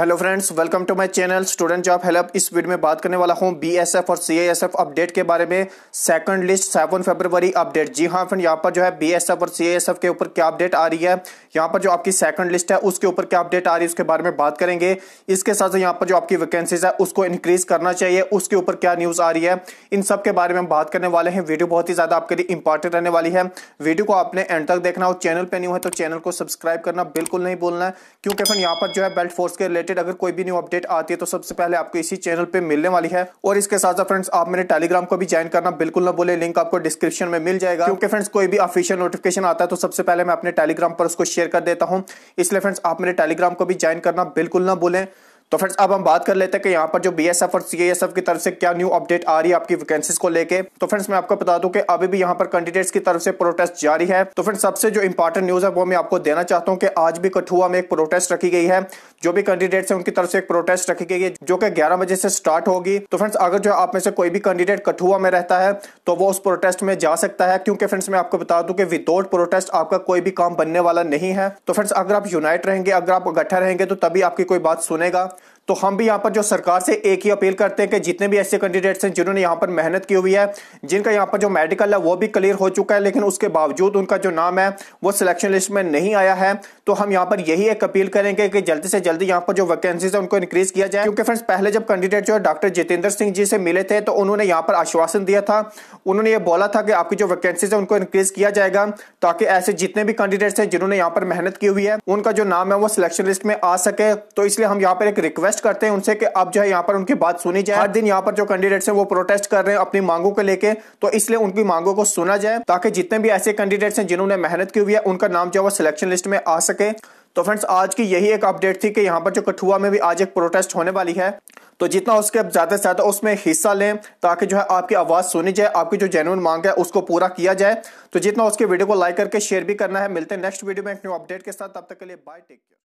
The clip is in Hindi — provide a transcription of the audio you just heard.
hello friends welcome to my channel student job help इस वीडियो में बात करने वाला हूं बीएसएफ और सीएएसएफ अपडेट के बारे में सेकंड लिस्ट सेवन फरवरी अपडेट जी हां फ्रेंड यहां पर जो है बीएसएफ और सीएएसएफ के ऊपर क्या अपडेट आ रही है यहां पर जो आपकी सेकंड लिस्ट है उसके ऊपर क्या अपडेट आ रही है उसके बारे में बात करेंगे इसके साथ साथ यहाँ पर जो आपकी वैकेंसीज है उसको इंक्रीज करना चाहिए उसके ऊपर क्या न्यूज़ आ रही है इन सब के बारे में हम बात करने वाले हैं वीडियो बहुत ही ज़्यादा आपके लिए इंपॉर्टेंट रहने वाली है वीडियो को आपने एंड तक देखना और चैनल पर न्यू है तो चैनल को सब्सक्राइब करना बिल्कुल नहीं बोलना क्योंकि फ्रेंड यहाँ पर जो है बेल्ट फोर्स के रिलेटेड अगर कोई भी न्यू अपडेट आती है तो सबसे पहले आपको इसी चैनल पे मिलने वाली है और इसके साथ साथ फ्रेंड्स आप मेरे टेलीग्राम को भी ज्वाइन करना बिल्कुल ना बोले लिंक आपको डिस्क्रिप्शन में मिल जाएगा क्योंकि फ्रेंड्स कोई भी ऑफिशियल नोटिफिकेशन आता है तो सबसे पहले मैं अपने टेलीग्राम पर उसको शेयर कर देता हूँ इसलिए फ्रेंड्स आप मेरे टेलीग्राम को भी ज्वाइन करना बिल्कुल ना बोले तो फ्रेंड्स अब हम बात कर लेते हैं कि यहाँ पर जो बी एस एफ और सी एस एफ की तरफ से क्या न्यू अपडेट आ रही है आपकी वैकेंसीज को लेके तो फ्रेंड्स मैं आपको बता दूं कि अभी भी यहाँ पर कैंडिडेट्स की तरफ से प्रोटेस्ट जारी है तो फ्रेंड्स सबसे जो इंपॉर्टेंट न्यूज है वो मैं आपको देना चाहता हूँ कि आज भी कठुआ में एक प्रोटेस्ट रखी गई है जो भी कैंडिडेट्स हैं उनकी तरफ से एक प्रोटेस्ट रखी गई है जो कि ग्यारह बजे से स्टार्ट होगी तो फ्रेंड्स अगर जो आप में से कोई भी कैंडिडेट कठुआ में रहता है तो वो उस प्रोटेस्ट में जा सकता है क्योंकि फ्रेंड्स मैं आपको बता दूं कि विदाउट प्रोटेस्ट आपका कोई भी काम बनने वाला नहीं है तो फ्रेंड्स अगर आप यूनाइट रहेंगे अगर आप इकट्ठा रहेंगे तो तभी आपकी कोई बात सुनेगा तो हम भी यहाँ पर जो सरकार से एक ही अपील करते हैं कि जितने भी ऐसे कैंडिडेट्स हैं जिन्होंने यहाँ पर मेहनत की हुई है जिनका यहाँ पर जो मेडिकल है वो भी क्लियर हो चुका है लेकिन उसके बावजूद उनका जो नाम है वो सिलेक्शन लिस्ट में नहीं आया है तो हम यहाँ पर यही एक अपील करेंगे कि जल्दी से जल्दी यहाँ पर जो वैकेंसीज है उनको इंक्रीज किया जाए क्योंकि फ्रेंड्स पहले जब कैंडिडेट जो है डॉक्टर जितेंद्र सिंह जी से मिले थे तो उन्होंने यहाँ पर आश्वासन दिया था उन्होंने ये बोला था कि आपकी जो वैकेंसीज है उनको इंक्रीज किया जाएगा ताकि ऐसे जितने भी कैंडिडेट्स हैं जिन्होंने यहाँ पर मेहनत की हुई है उनका जो नाम है वो सिलेक्शन लिस्ट में आ सके तो इसलिए हम यहाँ पर एक रिक्वेस्ट रिक्वेस्ट करते हैं उनसे कि अब जो है यहाँ पर उनकी बात सुनी जाए हर दिन यहाँ पर जो कैंडिडेट्स हैं वो प्रोटेस्ट कर रहे हैं अपनी मांगों को लेकर तो इसलिए उनकी मांगों को सुना जाए ताकि जितने भी ऐसे कैंडिडेट्स हैं जिन्होंने मेहनत की हुई है उनका नाम जो है वो सिलेक्शन लिस्ट में आ सके तो फ्रेंड्स आज की यही एक अपडेट थी कि यहाँ पर जो कठुआ में भी आज एक प्रोटेस्ट होने वाली है तो जितना उसके ज़्यादा से ज़्यादा उसमें हिस्सा लें ताकि जो है आपकी आवाज़ सुनी जाए आपकी जो जेनुअन मांग है उसको पूरा किया जाए तो जितना उसके वीडियो को लाइक करके शेयर भी करना है मिलते हैं नेक्स्ट वीडियो में एक न्यू अपडेट के साथ तब तक के लिए बाय टेक केयर